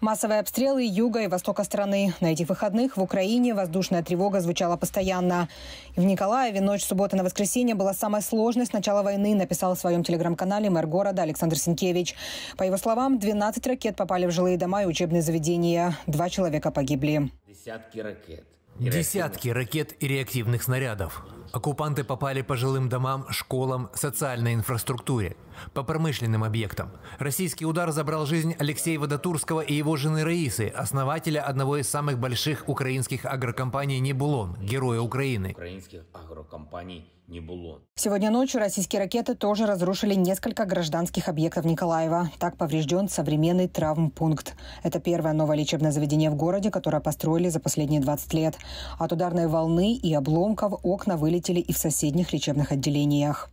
Массовые обстрелы юга и востока страны. На этих выходных в Украине воздушная тревога звучала постоянно. И в Николаеве ночь субботы на воскресенье была самая сложной с начала войны, написал в своем телеграм-канале мэр города Александр Синкевич. По его словам, 12 ракет попали в жилые дома и учебные заведения. Два человека погибли. Десятки ракет. Десятки ракет и реактивных снарядов. Оккупанты попали по жилым домам, школам, социальной инфраструктуре, по промышленным объектам. Российский удар забрал жизнь Алексея Водотурского и его жены Раисы, основателя одного из самых больших украинских агрокомпаний «Небулон», героя Украины. Украинских агрокомпаний «Небулон». Сегодня ночью российские ракеты тоже разрушили несколько гражданских объектов Николаева. Так поврежден современный травмпункт. Это первое новое лечебное заведение в городе, которое построили за последние 20 лет. От ударной волны и обломков окна вылетели жителей и в соседних лечебных отделениях.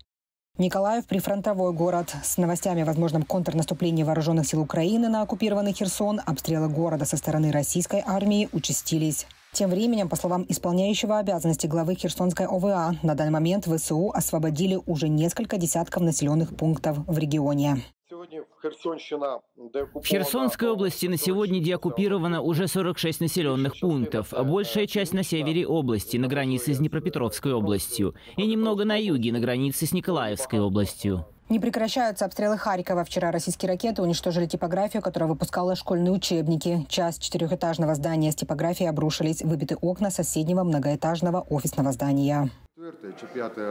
Николаев – прифронтовой город. С новостями о возможном контрнаступлении вооруженных сил Украины на оккупированный Херсон обстрелы города со стороны российской армии участились. Тем временем, по словам исполняющего обязанности главы Херсонской ОВА, на данный момент ВСУ освободили уже несколько десятков населенных пунктов в регионе. Херсонщина В Херсонской области на сегодня деоккупировано уже 46 а населенных пунктов, большая часть на севере области, на границе с Днепропетровской областью, и немного на юге, на границе с Николаевской областью. Не прекращаются обстрелы Харькова. Вчера российские ракеты уничтожили типографию, которая выпускала школьные учебники. Часть четырехэтажного здания с типографией обрушились. Выбиты окна соседнего многоэтажного офисного здания.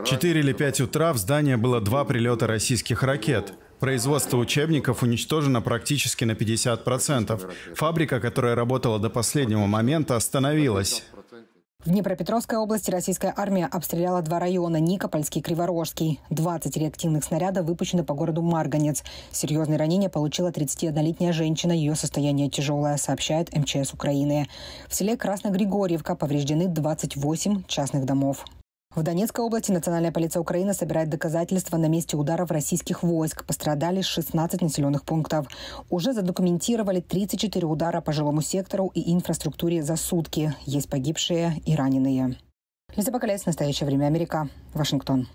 Четыре или пять утра в здание было два прилета российских ракет. Производство учебников уничтожено практически на 50%. Фабрика, которая работала до последнего момента, остановилась. В Днепропетровской области российская армия обстреляла два района – Никопольский и Криворожский. 20 реактивных снарядов выпущены по городу Марганец. Серьезные ранения получила 31-летняя женщина. Ее состояние тяжелое, сообщает МЧС Украины. В селе Красногригорьевка повреждены 28 частных домов. В Донецкой области Национальная полиция Украины собирает доказательства на месте ударов российских войск. Пострадали 16 населенных пунктов. Уже задокументировали 34 удара по жилому сектору и инфраструктуре за сутки. Есть погибшие и раненые. Лиза Бакалец, «Настоящее время Америка», Вашингтон.